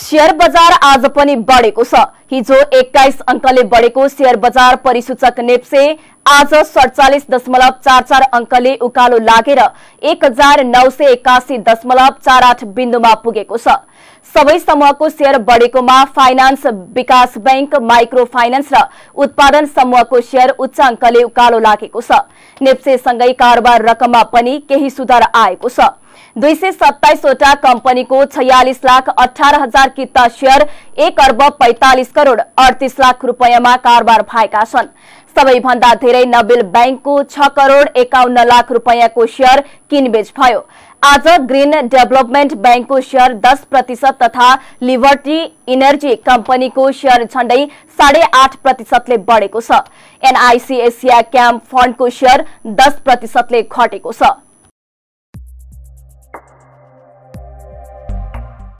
share बजार आज पनि बढेको छ हिजो एक्काइस अङ्कले बढेको शेयर बजार परिसूचक नेप्से आज सडचालिस दशमलव चार चार अङ्कले उकालो लागेर एक हजार नौ सय एक्कासी दशमलव चार आठ बिन्दुमा पुगेको छ सबै समूहको शेयर बढेकोमा फाइनान्स विकास बैंक माइक्रो फाइनान्स र उत्पादन समूहको शेयर उच्च अङ्कले उकालो लागेको छ नेप्सेसँगै कारोबार रकममा पनि केही सुधार आएको छ दुई सय सत्ताइसवटा कम्पनीको छयालिस लाख अठार हजार किता सेयर एक अर्ब पैतालिस करोड अडतिस लाख रुपियाँमा कारोबार भएका छन् सबैभन्दा धेरै नबिल ब्याङ्कको छ करोड एकाउन्न लाख रुपियाँको शेयर किनबेच भयो आज ग्रीन डेभलपमेन्ट ब्याङ्कको शेयर दस प्रतिशत तथा लिबर्टी इनर्जी कम्पनीको सेयर झण्डै साढे आठ प्रतिशतले बढेको छ एनआईसी एसिया क्याम्प फन्डको सेयर दस प्रतिशतले घटेको छ